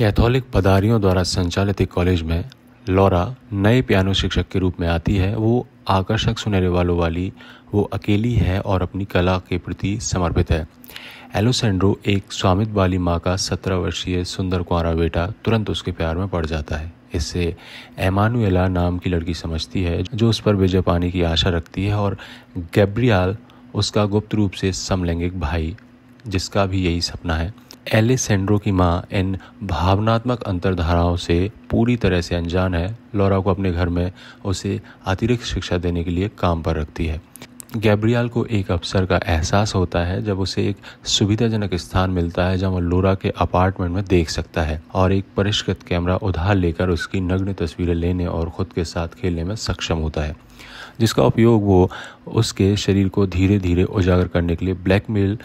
Catholic पदारियों द्वारा संचालित एक कॉलेज में लौरा नए पियानो शिक्षक के रूप में आती है वो आकर्षक सुनहरे वालों वाली वो अकेली है और अपनी कला के प्रति समर्पित है एलोसेंड्रो एक स्वामित वाली माँ का सत्रह वर्षीय सुंदर कुंवरा बेटा तुरंत उसके प्यार में पड़ जाता है इससे एमानुएला नाम की लड़की समझती है जो उस पर विजय पाने की आशा रखती है और गैब्रियाल उसका गुप्त रूप से समलैंगिक भाई जिसका भी यही सपना है एलेसेंड्रो की माँ इन भावनात्मक अंतरधाराओं से पूरी तरह से अनजान है लोरा को अपने घर में उसे अतिरिक्त शिक्षा देने के लिए काम पर रखती है गैब्रियल को एक अवसर का एहसास होता है जब उसे एक सुविधाजनक स्थान मिलता है जहां वो लोरा के अपार्टमेंट में देख सकता है और एक परिष्कृत कैमरा उधार लेकर उसकी नग्न तस्वीरें लेने और खुद के साथ खेलने में सक्षम होता है जिसका उपयोग वो उसके शरीर को धीरे धीरे उजागर करने के लिए ब्लैकमेल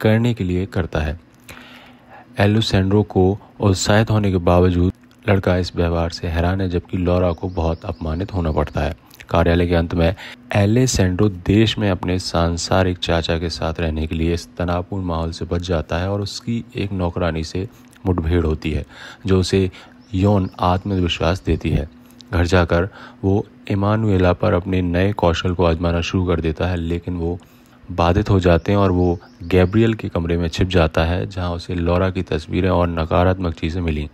करने के लिए करता है एलोसेंड्रो को उत्साहित होने के बावजूद लड़का इस व्यवहार से हैरान है जबकि लॉरा को बहुत अपमानित होना पड़ता है कार्यालय के अंत में एलेसेंड्रो देश में अपने सांसारिक चाचा के साथ रहने के लिए इस तनावपूर्ण माहौल से बच जाता है और उसकी एक नौकरानी से मुठभेड़ होती है जो उसे यौन आत्मविश्वास देती है घर जाकर वो इमानुएला पर अपने नए कौशल को आजमाना शुरू कर देता है लेकिन वो बाधित हो जाते हैं और वो गैब्रियल के कमरे में छिप जाता है जहाँ उसे लौरा की तस्वीरें और नकारात्मक चीज़ें मिली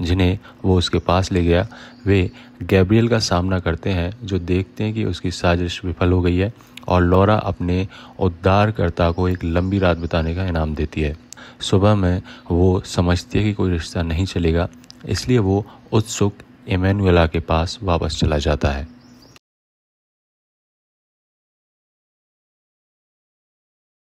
जिन्हें वो उसके पास ले गया वे गैब्रियल का सामना करते हैं जो देखते हैं कि उसकी साजिश विफल हो गई है और लौरा अपने उद्धारकर्ता को एक लंबी रात बिताने का इनाम देती है सुबह में वो समझती है कि कोई रिश्ता नहीं चलेगा इसलिए वो उत्सुक इमैनुअला के पास वापस चला जाता है